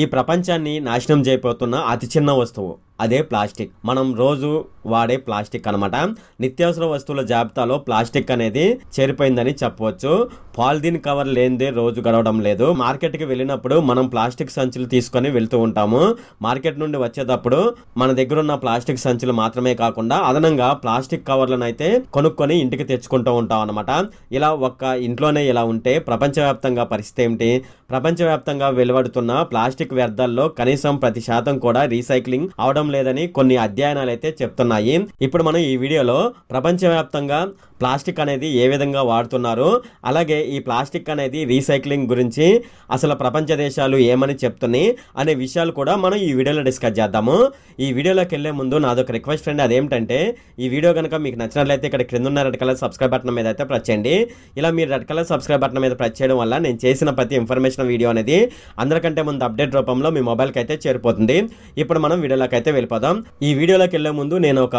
ఈ ప్రపంచాన్ని నాశనం చేయబోతున్న అతి చిన్న వస్తువు అదే ప్లాస్టిక్ మనం రోజు వాడే ప్లాస్టిక్ అనమాట నిత్యావసర వస్తువుల జాబితాలో ప్లాస్టిక్ అనేది చేరిపోయిందని చెప్పవచ్చు పాలిథిన్ కవర్ లేనిదే రోజు గడవడం లేదు మార్కెట్కి వెళ్ళినప్పుడు మనం ప్లాస్టిక్ సంచులు తీసుకొని వెళ్తూ ఉంటాము మార్కెట్ నుండి వచ్చేటప్పుడు మన దగ్గర ఉన్న ప్లాస్టిక్ సంచులు మాత్రమే కాకుండా అదనంగా ప్లాస్టిక్ కవర్లను అయితే కొనుక్కొని ఇంటికి తెచ్చుకుంటూ ఉంటాం అనమాట ఇలా ఒక్క ఇంట్లోనే ఇలా ఉంటే ప్రపంచవ్యాప్తంగా పరిస్థితి ఏమిటి ప్రపంచవ్యాప్తంగా వెలువడుతున్న ప్లాస్టిక్ వ్యర్థాల్లో కనీసం ప్రతి శాతం కూడా రీసైక్లింగ్ అవడం లేదని కొన్ని అధ్యయనాలు అయితే చెప్తున్నాయి ఇప్పుడు మనం ఈ వీడియోలో ప్రపంచవ్యాప్తంగా ప్లాస్టిక్ అనేది ఏ విధంగా వాడుతున్నారు అలాగే ఈ ప్లాస్టిక్ అనేది రీసైక్లింగ్ గురించి అసలు ప్రపంచ దేశాలు ఏమని చెప్తున్నాయి అనే విషయాలు కూడా మనం ఈ వీడియోలో డిస్కస్ చేద్దాము ఈ వీడియోలోకి వెళ్లే ముందు నాదొక రిక్వెస్ట్ అండి అదేమిటంటే ఈ వీడియో కనుక మీకు నచ్చినట్లయితే ఇక్కడ క్రింద ఉన్న రెడ్ కలర్ సబ్స్క్రైబ్ బటన్ మీద అయితే ప్రెస్ చేయండి ఇలా మీరు రెడ్ కలర్ సబ్స్క్రైబ్ బటన్ మీద ప్రచ్ చేయడం వల్ల నేను చేసిన ప్రతి ఇన్ఫర్మేషన్ వీడియో అనేది అందరికంటే ముందు అప్డేట్ రూపంలో మీ మొబైల్కి అయితే చేరిపోతుంది ఇప్పుడు మనం వీడియోలోకి అయితే వెళ్ళిపోదాం ఈ వీడియోలోకి వెళ్ళే ముందు నేను ఒక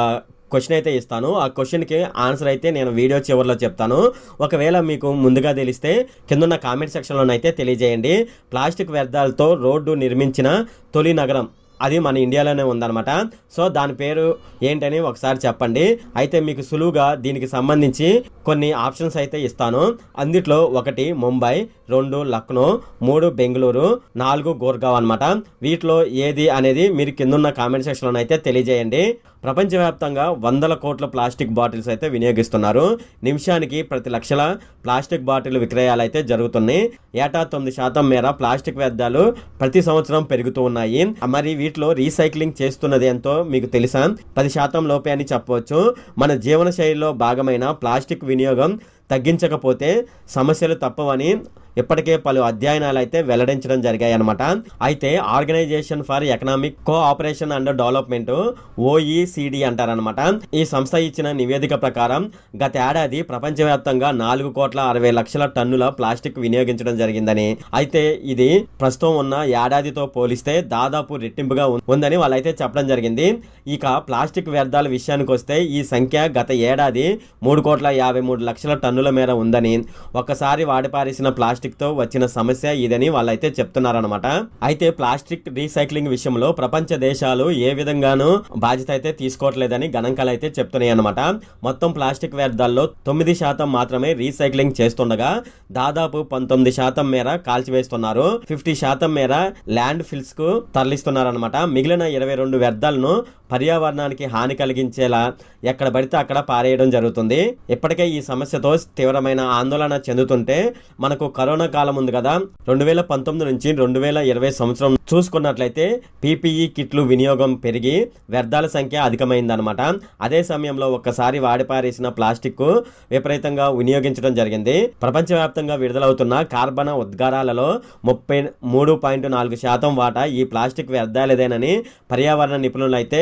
క్వశ్చన్ అయితే ఇస్తాను ఆ క్వశ్చన్కి ఆన్సర్ అయితే నేను వీడియో చివరిలో చెప్తాను ఒకవేళ మీకు ముందుగా తెలిస్తే కిందన్న కామెంట్ సెక్షన్లోనైతే తెలియజేయండి ప్లాస్టిక్ వ్యర్థాలతో రోడ్డు నిర్మించిన తొలి నగరం అది మన ఇండియాలోనే ఉందన్నమాట సో దాని పేరు ఏంటని ఒకసారి చెప్పండి అయితే మీకు సులువుగా దీనికి సంబంధించి కొన్ని ఆప్షన్స్ అయితే ఇస్తాను అందుట్లో ఒకటి ముంబై రెండు లక్నో మూడు బెంగళూరు నాలుగు గోర్గావ్ అనమాట వీటిలో ఏది అనేది మీరు కిందన్న కామెంట్ సెక్షన్లో అయితే తెలియజేయండి ప్రపంచవ్యాప్తంగా వందల కోట్ల ప్లాస్టిక్ బాటిల్స్ అయితే వినియోగిస్తున్నారు నిమిషానికి ప్రతి లక్షల ప్లాస్టిక్ బాటిల్ విక్రయాలు అయితే జరుగుతున్నాయి ఏటా తొమ్మిది శాతం మేర ప్లాస్టిక్ వ్యర్థాలు ప్రతి సంవత్సరం పెరుగుతూ ఉన్నాయి మరి వీటి అన్నిట్లో రీసైక్లింగ్ చేస్తున్నది ఎంతో మీకు తెలుసా పది శాతం లోపే అని చెప్పవచ్చు మన జీవన శైలిలో భాగమైన ప్లాస్టిక్ వినియోగం తగ్గించకపోతే సమస్యలు తప్పవని ఇప్పటికే పలు అధ్యయనాలు అయితే వెల్లడించడం జరిగాయి అనమాట అయితే organization for economic cooperation and development OECD అంటారనమాట ఈ సంస్థ ఇచ్చిన నివేదిక ప్రకారం గత ఏడాది ప్రపంచవ్యాప్తంగా నాలుగు కోట్ల అరవై లక్షల టన్నుల ప్లాస్టిక్ వినియోగించడం జరిగిందని అయితే ఇది ప్రస్తుతం ఉన్న ఏడాదితో పోలిస్తే దాదాపు రెట్టింపుగా ఉందని వాళ్ళైతే చెప్పడం జరిగింది ఇక ప్లాస్టిక్ వ్యర్థాల విషయానికి వస్తే ఈ సంఖ్య గత ఏడాది మూడు కోట్ల యాభై మూడు లక్షల టన్నుల మేర ఉందని ఒకసారి వాడిపారేసిన ప్లాస్టిక్ తో వచ్చిన సమస్య ఇదని వాళ్ళైతే చెప్తున్నారనమాట అయితే ప్లాస్టిక్ రీసైక్లింగ్ విషయంలో ప్రపంచ దేశాలు ఏ విధంగానూ బాధ్యత అయితే తీసుకోవట్లేదని గణాంకాలు అయితే చెప్తున్నాయి అనమాట మొత్తం ప్లాస్టిక్ వ్యర్థాల్లో తొమ్మిది శాతం మాత్రమే రీసైక్లింగ్ చేస్తుండగా దాదాపు పంతొమ్మిది శాతం మేర కాల్చివేస్తున్నారు ఫిఫ్టీ శాతం మేర ల్యాండ్ ఫిల్స్ కు తరలిస్తున్నారనమాట మిగిలిన ఇరవై రెండు వ్యర్థాలను పర్యావరణానికి హాని కలిగించేలా ఎక్కడ పడితే అక్కడ పారేయడం జరుగుతుంది ఇప్పటికే ఈ సమస్యతో తీవ్రమైన ఆందోళన చెందుతుంటే మనకు కరోనా కాలం ఉంది కదా రెండు వేల పంతొమ్మిది నుంచి రెండు వేల ఇరవై సంవత్సరం చూసుకున్నట్లయితే పీపీఈ కిట్లు వినియోగం పెరిగి వ్యర్థాల సంఖ్య అధికమైందనమాట అదే సమయంలో ఒక్కసారి వాడిపారేసిన ప్లాస్టిక్ విపరీతంగా వినియోగించడం జరిగింది ప్రపంచవ్యాప్తంగా విడుదలవుతున్న కార్బన ఉద్గారాలలో ముప్పై మూడు పాయింట్ నాలుగు శాతం వాటా ఈ ప్లాస్టిక్ వ్యర్థాలేదేనని పర్యావరణ నిపుణులైతే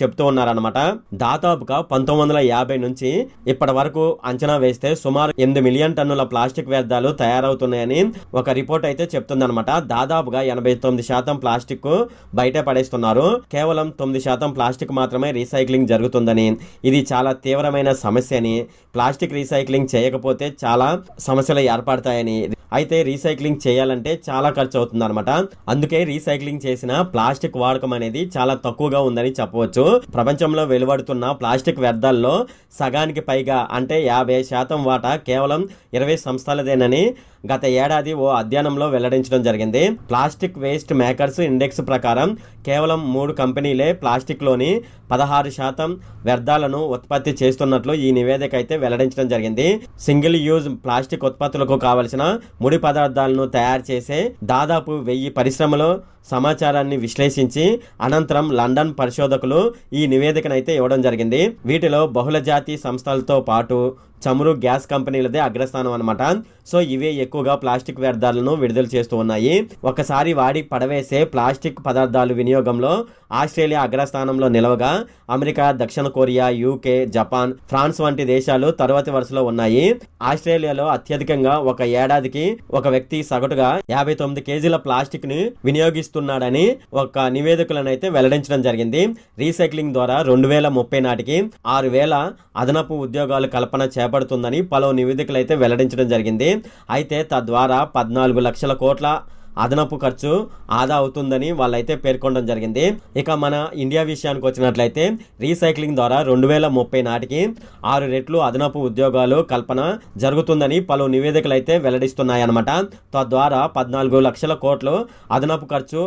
చెప్తూ ఉన్నారనమాట దాదాపుగా పంతొమ్మిది వందల యాభై నుంచి ఇప్పటి వరకు అంచనా వేస్తే సుమారు ఎనిమిది మిలియన్ టన్నుల ప్లాస్టిక్ వ్యర్థాలు తయారవుతున్నాయని ఒక రిపోర్ట్ అయితే చెప్తుందనమాట దాదాపుగా ఎనభై తొమ్మిది శాతం ప్లాస్టిక్ బయట పడేస్తున్నారు కేవలం తొమ్మిది శాతం ప్లాస్టిక్ మాత్రమే రీసైక్లింగ్ జరుగుతుందని ఇది చాలా తీవ్రమైన సమస్య అని ప్లాస్టిక్ రీసైక్లింగ్ చేయకపోతే చాలా సమస్యలు ఏర్పడతాయని అయితే రీసైక్లింగ్ చేయాలంటే చాలా ఖర్చు అవుతుంది అందుకే రీసైక్లింగ్ చేసిన ప్లాస్టిక్ వాడకం అనేది చాలా తక్కువగా ఉందని చెప్పవచ్చు ప్రపంచంలో వెలువడుతున్న ప్లాస్టిక్ వ్యర్థాల్లో సగానికి పైగా అంటే యాభై శాతం వాటా కేవలం ఇరవై సంస్థలదేనని గత ఏడాది ఓ అధ్యయనంలో వెల్లడించడం జరిగింది ప్లాస్టిక్ వేస్ట్ మేకర్స్ ఇండెక్స్ ప్రకారం కేవలం మూడు కంపెనీలే ప్లాస్టిక్లోని పదహారు శాతం వ్యర్థాలను ఉత్పత్తి చేస్తున్నట్లు ఈ నివేదిక అయితే వెల్లడించడం జరిగింది సింగిల్ యూజ్ ప్లాస్టిక్ ఉత్పత్తులకు కావలసిన ముడి పదార్థాలను తయారు చేసే దాదాపు వెయ్యి పరిశ్రమలు సమాచారాన్ని విశ్లేషించి అనంతరం లండన్ పరిశోధకులు ఈ నివేదికనైతే ఇవ్వడం జరిగింది వీటిలో బహుళజాతి సంస్థలతో పాటు చమురు గ్యాస్ కంపెనీలదే అగ్రస్థానం అనమాట సో ఇవే ఎక్కువగా ప్లాస్టిక్ వ్యర్థాలను విడుదల చేస్తూ ఉన్నాయి ఒకసారి వాడి పడవేసే ప్లాస్టిక్ పదార్థాలు వినియోగంలో ఆస్ట్రేలియా అగ్రస్థానంలో నిలవగా అమెరికా దక్షిణ కొరియా యూకే జపాన్ ఫ్రాన్స్ వంటి దేశాలు తరువాతి వరుసలో ఉన్నాయి ఆస్ట్రేలియాలో అత్యధికంగా ఒక ఏడాదికి ఒక వ్యక్తి సగటుగా యాభై తొమ్మిది కేజీల ప్లాస్టిక్ ని వినియోగిస్తున్నాడని ఒక నివేదికలను అయితే వెల్లడించడం జరిగింది రీసైక్లింగ్ ద్వారా రెండు వేల ముప్పై నాటికి ఆరు వేల అదనపు ఉద్యోగాలు కల్పన చే చేపడుతుందని పలు నివేదికలు అయితే వెల్లడించడం జరిగింది అయితే తద్వారా పద్నాలుగు లక్షల కోట్ల అదనపు ఖర్చు ఆదా అవుతుందని వాళ్ళైతే పేర్కొనడం జరిగింది ఇక మన ఇండియా విషయానికి వచ్చినట్లయితే రీసైక్లింగ్ ద్వారా రెండు వేల ముప్పై నాటికి ఆరు రెట్లు అదనపు ఉద్యోగాలు కల్పన జరుగుతుందని పలు నివేదికలు అయితే వెల్లడిస్తున్నాయన్నమాట తద్వారా పద్నాలుగు లక్షల కోట్లు అదనపు ఖర్చు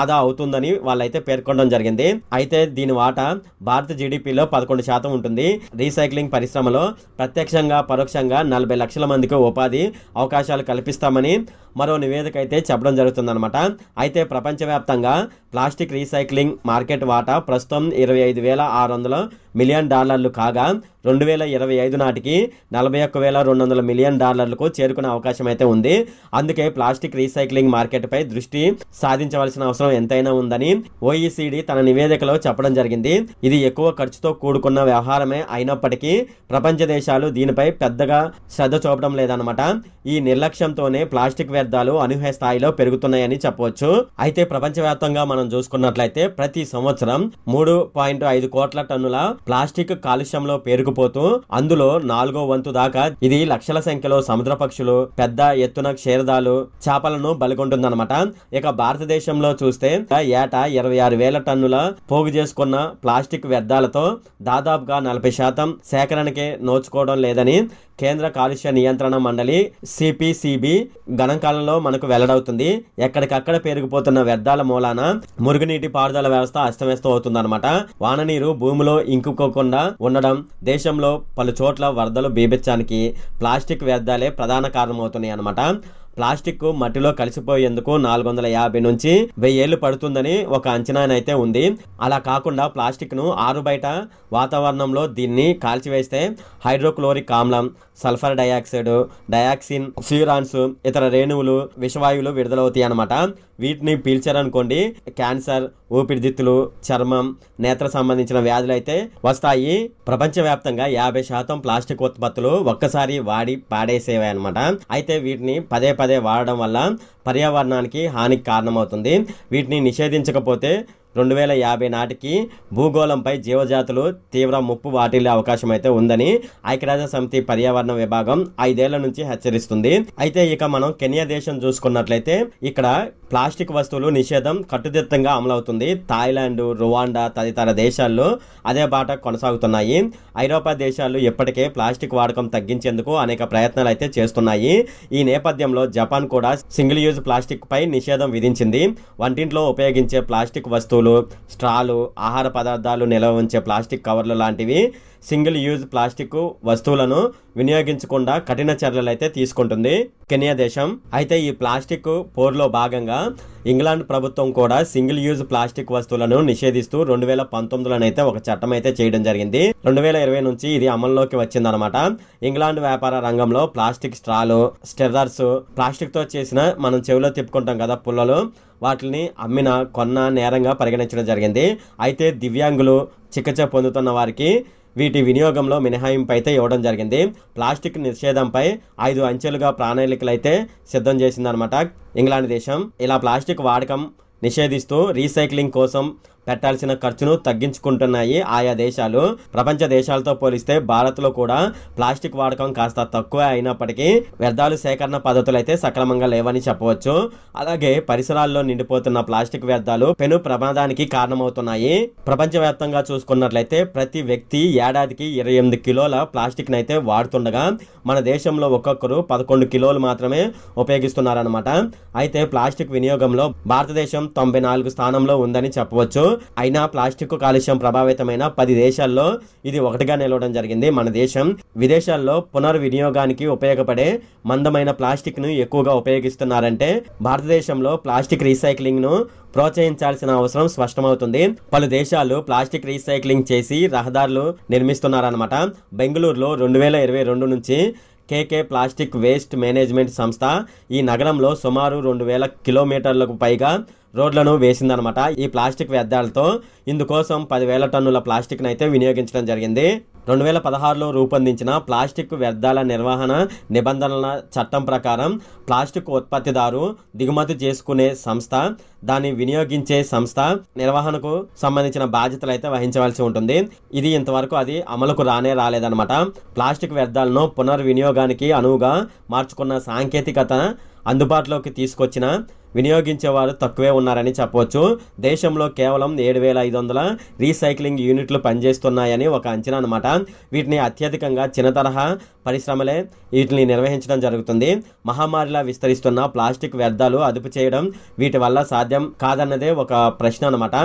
ఆదా అవుతుందని వాళ్ళైతే పేర్కొనడం జరిగింది అయితే దీని వాటా భారత జీడిపిలో పదకొండు శాతం ఉంటుంది రీసైక్లింగ్ పరిశ్రమలో ప్రత్యక్షంగా పరోక్షంగా నలభై లక్షల మందికి ఉపాధి అవకాశాలు కల్పిస్తామని మరో నివేదిక అయితే చెప్పడం జరుగుతుందన్నమాట అయితే ప్రపంచవ్యాప్తంగా ప్లాస్టిక్ రీసైక్లింగ్ మార్కెట్ వాటా ప్రస్తుతం ఇరవై ఐదు వేల ఆరు వందల మిలియన్ డాలర్లు కాగా రెండు వేల ఇరవై ఐదు నాటికి నలభై ఒక్క వేల రెండు వందల మిలియన్ డాలర్లకు చేరుకునే అవకాశం అయితే ఉంది అందుకే ప్లాస్టిక్ రీసైక్లింగ్ మార్కెట్పై దృష్టి సాధించవలసిన అవసరం ఎంతైనా ఉందని ఓఈసీడీ తన నివేదికలో చెప్పడం జరిగింది ఇది ఎక్కువ ఖర్చుతో కూడుకున్న వ్యవహారమే అయినప్పటికీ ప్రపంచ దేశాలు దీనిపై పెద్దగా శ్రద్ధ చూపడం లేదన్నమాట ఈ నిర్లక్ష్యంతోనే ప్లాస్టిక్ వ్యర్థాలు అనూహ్య స్థాయిలో పెరుగుతున్నాయని చెప్పవచ్చు అయితే ప్రపంచవ్యాప్తంగా మనం చూసుకున్నట్లయితే ప్రతి సంవత్సరం మూడు పాయింట్ ఐదు కోట్ల టన్నుల ప్లాస్టిక్ కాలుష్యంలో పేరుకుపోతూ అందులో నాలుగో వంతు దాకా ఇది లక్షల సంఖ్యలో సముద్ర పక్షులు పెద్ద ఎత్తున క్షీరదాలు చేపలను బలిగొంటుందన్నమాట ఇక భారతదేశంలో చూస్తే ఏటా ఇరవై ఆరు వేల టన్నుల పోగు చేసుకున్న ప్లాస్టిక్ వ్యర్థాలతో దాదాపుగా నలభై శాతం సేకరణకే నోచుకోవడం లేదని కేంద్ర కాలుష్య నియంత్రణ మండలి సిపిసిబి గణాంకాలలో మనకు వెల్లడవుతుంది ఎక్కడికక్కడ పెరిగిపోతున్న వ్యర్థాల మూలాన మురుగునీటి పారుదల వ్యవస్థ అస్తవ్యస్తం అవుతుందన్నమాట వాన నీరు భూమిలో ఇంకుకోకుండా ఉండడం దేశంలో పలు చోట్ల వరదలు బీభించడానికి ప్లాస్టిక్ వ్యర్థాలే ప్రధాన కారణమవుతున్నాయి అన్నమాట ప్లాస్టిక్ మట్టిలో కలిసిపోయేందుకు నాలుగు వందల యాభై నుంచి వెయ్యి ఏళ్ళు పడుతుందని ఒక అంచనానైతే ఉంది అలా కాకుండా ప్లాస్టిక్ను ఆరు బయట వాతావరణంలో దీన్ని కాల్చివేస్తే హైడ్రోక్లోరిక్ ఆమ్లం సల్ఫర్ డయాక్సైడ్ డయాక్సిన్ ఫ్యూరాన్స్ ఇతర రేణువులు విషవాయువులు విడుదలవుతాయి అనమాట వీటిని పీల్చారనుకోండి క్యాన్సర్ ఊపిరిదిత్తులు చర్మం నేత్ర సంబంధించిన వ్యాధులు అయితే వస్తాయి ప్రపంచవ్యాప్తంగా యాభై శాతం ప్లాస్టిక్ ఉత్పత్తులు ఒక్కసారి వాడి పాడేసేవే అనమాట అయితే వీటిని పదే పదే వాడడం వల్ల పర్యావరణానికి హానికి కారణమవుతుంది వీటిని నిషేధించకపోతే రెండు వేల యాభై నాటికి భూగోళంపై జీవజాతులు తీవ్ర ముప్పు వాటిల్లే అవకాశం అయితే ఉందని ఐక్యరాజ్య సమితి పర్యావరణ విభాగం ఐదేళ్ల నుంచి హెచ్చరిస్తుంది అయితే ఇక మనం కెనియా దేశం చూసుకున్నట్లయితే ఇక్కడ ప్లాస్టిక్ వస్తువులు నిషేధం కట్టుదిట్టంగా అమలవుతుంది థాయిలాండ్ రువాండా తదితర దేశాల్లో అదే బాట కొనసాగుతున్నాయి ఐరోపా దేశాలు ఇప్పటికే ప్లాస్టిక్ వాడకం తగ్గించేందుకు అనేక ప్రయత్నాలు అయితే చేస్తున్నాయి ఈ నేపథ్యంలో జపాన్ కూడా సింగిల్ యూజ్ ప్లాస్టిక్ పై నిషేధం విధించింది వంటింట్లో ఉపయోగించే ప్లాస్టిక్ వస్తువులు స్ట్రాలు ఆహార పదార్థాలు నిల్వ ఉంచే ప్లాస్టిక్ కవర్లు లాంటివి సింగిల్ యూజ్ ప్లాస్టిక్ వస్తువులను వినియోగించకుండా కఠిన చర్యలు అయితే తీసుకుంటుంది కెనియా దేశం అయితే ఈ ప్లాస్టిక్ పోర్లో భాగంగా ఇంగ్లాండ్ ప్రభుత్వం కూడా సింగిల్ యూజ్ ప్లాస్టిక్ వస్తువులను నిషేధిస్తూ రెండు వేల పంతొమ్మిదిలోనైతే ఒక చట్టం అయితే చేయడం జరిగింది రెండు వేల ఇరవై నుంచి ఇది అమల్లోకి వచ్చిందనమాట ఇంగ్లాండ్ వ్యాపార రంగంలో ప్లాస్టిక్ స్ట్రాలు స్టెర్రర్స్ ప్లాస్టిక్తో చేసిన మనం చెవిలో తిప్పుకుంటాం కదా పుల్లలు వాటిని అమ్మిన కొన్న నేరంగా పరిగణించడం జరిగింది అయితే దివ్యాంగులు చికిత్స పొందుతున్న వారికి వీటి వినియోగంలో మినహాయింపు అయితే ఇవ్వడం జరిగింది ప్లాస్టిక్ నిషేధంపై ఐదు అంచెలుగా అయితే సిద్ధం చేసిందనమాట ఇంగ్లాండ్ దేశం ఇలా ప్లాస్టిక్ వాడకం నిషేధిస్తూ రీసైక్లింగ్ కోసం పెట్టాల్సిన ఖర్చును తగ్గించుకుంటున్నాయి ఆయా దేశాలు ప్రపంచ దేశాలతో పోలిస్తే భారత్లో కూడా ప్లాస్టిక్ వాడకం కాస్త తక్కువ అయినప్పటికీ వ్యర్థాలు సేకరణ పద్ధతులు అయితే సక్రమంగా లేవని చెప్పవచ్చు అలాగే పరిసరాల్లో నిండిపోతున్న ప్లాస్టిక్ వ్యర్థాలు పెను ప్రమాదానికి కారణమవుతున్నాయి ప్రపంచవ్యాప్తంగా చూసుకున్నట్లయితే ప్రతి వ్యక్తి ఏడాదికి ఇరవై ఎనిమిది కిలోల ప్లాస్టిక్ని అయితే వాడుతుండగా మన దేశంలో ఒక్కొక్కరు పదకొండు కిలోలు మాత్రమే ఉపయోగిస్తున్నారనమాట అయితే ప్లాస్టిక్ వినియోగంలో భారతదేశం తొంభై నాలుగు స్థానంలో ఉందని చెప్పవచ్చు అయినా ప్లాస్టిక్ కాలుష్యం ప్రభావితమైన పది దేశాల్లో ఇది ఒకటిగా నిలవడం జరిగింది మన దేశం విదేశాల్లో పునర్వినియోగానికి ఉపయోగపడే మందమైన ప్లాస్టిక్ ను ఎక్కువగా ఉపయోగిస్తున్నారంటే భారతదేశంలో ప్లాస్టిక్ రీసైక్లింగ్ ను ప్రోత్సహించాల్సిన అవసరం స్పష్టమవుతుంది పలు దేశాలు ప్లాస్టిక్ రీసైక్లింగ్ చేసి రహదారులు నిర్మిస్తున్నారన్నమాట బెంగళూరులో రెండు వేల ఇరవై రెండు నుంచి కేకే ప్లాస్టిక్ వేస్ట్ మేనేజ్మెంట్ సంస్థ ఈ నగరంలో సుమారు రెండు వేల కిలోమీటర్లకు పైగా రోడ్లను వేసిందనమాట ఈ ప్లాస్టిక్ వ్యర్థాలతో ఇందుకోసం పదివేల టన్నుల ప్లాస్టిక్ను అయితే వినియోగించడం జరిగింది రెండు వేల పదహారులో రూపొందించిన ప్లాస్టిక్ వ్యర్థాల నిర్వహణ నిబంధనల చట్టం ప్రకారం ప్లాస్టిక్ ఉత్పత్తిదారు దిగుమతి చేసుకునే సంస్థ దాన్ని వినియోగించే సంస్థ నిర్వహణకు సంబంధించిన బాధ్యతలు అయితే వహించవలసి ఉంటుంది ఇది ఇంతవరకు అది అమలుకు రానే రాలేదనమాట ప్లాస్టిక్ వ్యర్థాలను పునర్వినియోగానికి అనువుగా మార్చుకున్న సాంకేతికత అందుబాటులోకి తీసుకొచ్చిన వినియోగించేవారు తక్కువే ఉన్నారని చెప్పవచ్చు దేశంలో కేవలం ఏడు వేల ఐదు వందల రీసైక్లింగ్ యూనిట్లు పనిచేస్తున్నాయని ఒక అంచనా అనమాట వీటిని అత్యధికంగా చిన్న తరహా పరిశ్రమలే వీటిని నిర్వహించడం జరుగుతుంది మహమ్మారిలా విస్తరిస్తున్న ప్లాస్టిక్ వ్యర్థాలు అదుపు చేయడం వీటి వల్ల సాధ్యం కాదన్నదే ఒక ప్రశ్న అనమాట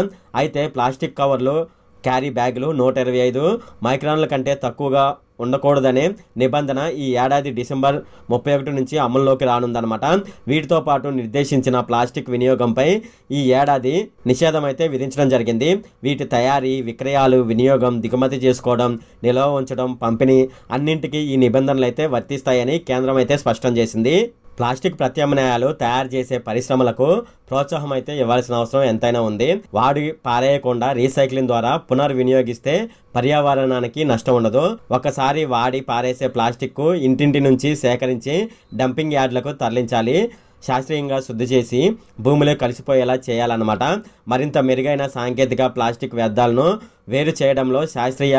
అయితే ప్లాస్టిక్ కవర్లు క్యారీ బ్యాగులు నూట ఇరవై ఐదు మైక్రాన్ల కంటే తక్కువగా ఉండకూడదనే నిబంధన ఈ ఏడాది డిసెంబర్ ముప్పై ఒకటి నుంచి అమల్లోకి రానుందనమాట వీటితో పాటు నిర్దేశించిన ప్లాస్టిక్ వినియోగంపై ఈ ఏడాది నిషేధం అయితే విధించడం జరిగింది వీటి తయారీ విక్రయాలు వినియోగం దిగుమతి చేసుకోవడం నిల్వ ఉంచడం పంపిణీ అన్నింటికీ ఈ నిబంధనలు అయితే వర్తిస్తాయని కేంద్రం అయితే స్పష్టం చేసింది ప్లాస్టిక్ ప్రత్యామ్నాయాలు తయారు చేసే పరిశ్రమలకు ప్రోత్సాహం అయితే ఇవ్వాల్సిన అవసరం ఎంతైనా ఉంది వాడి పారేయకుండా రీసైక్లింగ్ ద్వారా పునర్వినియోగిస్తే పర్యావరణానికి నష్టం ఉండదు ఒకసారి వాడి పారేసే ప్లాస్టిక్ ఇంటింటి నుంచి సేకరించి డంపింగ్ యార్డులకు తరలించాలి శాస్త్రీయంగా శుద్ధి చేసి భూమిలో కలిసిపోయేలా చేయాలన్నమాట మరింత మెరుగైన సాంకేతిక ప్లాస్టిక్ వ్యర్థాలను వేరు చేయడంలో శాస్త్రీయ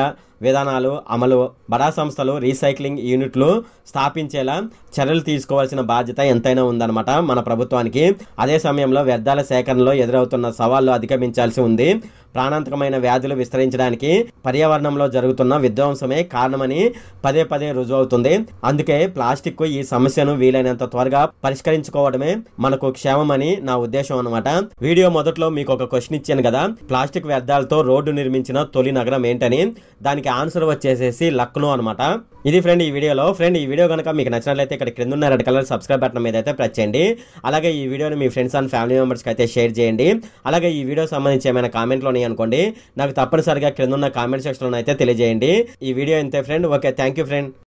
విధానాలు అమలు బడా సంస్థలు రీసైక్లింగ్ యూనిట్లు స్థాపించేలా చర్యలు తీసుకోవాల్సిన బాధ్యత ఎంతైనా ఉందన్నమాట మన ప్రభుత్వానికి అదే సమయంలో వ్యర్థాల సేకరణలో ఎదురవుతున్న సవాళ్లు అధిగమించాల్సి ఉంది ప్రాణాంతకమైన వ్యాధులు విస్తరించడానికి పర్యావరణంలో జరుగుతున్న విధ్వంసమే కారణమని పదే పదే రుజువవుతుంది అందుకే ప్లాస్టిక్ ఈ సమస్యను వీలైనంత త్వరగా పరిష్కరించుకోవడమే మనకు క్షేమమని నా ఉద్దేశం అనమాట వీడియో మొదట్లో మీకు ఒక క్వశ్చన్ ఇచ్చాను కదా ప్లాస్టిక్ వ్యర్థాలతో రోడ్డు నిర్మించిన తొలి నగరం ఏంటని దానికి ఆన్సర్ వచ్చేసేసి లక్నో అనమాట ఇది ఫ్రెండ్ ఈ వీడియోలో ఫ్రెండ్ ఈ వీడియో కనుక మీకు నచ్చినట్లయితే ఇక్కడ క్రింద ఉన్న రెడ్ కలర్ సబ్స్క్రైబ్ బటన్ మీద అయితే ప్రెస్ చేయండి అలాగే ఈ వీడియోని మీ ఫ్రెండ్స్ అండ్ ఫ్యామిలీ మెంబర్స్కి అయితే షేర్ చేయండి అలాగే ఈ వీడియో సంబంధించి ఏమైనా కామెంట్లో ఉన్నాయి అనుకోండి నాకు తప్పనిసరిగా క్రింద ఉన్న కామెంట్ సెక్షన్లో అయితే తెలియజేయండి ఈ వీడియో ఇంతే ఫ్రెండ్ ఓకే థ్యాంక్ ఫ్రెండ్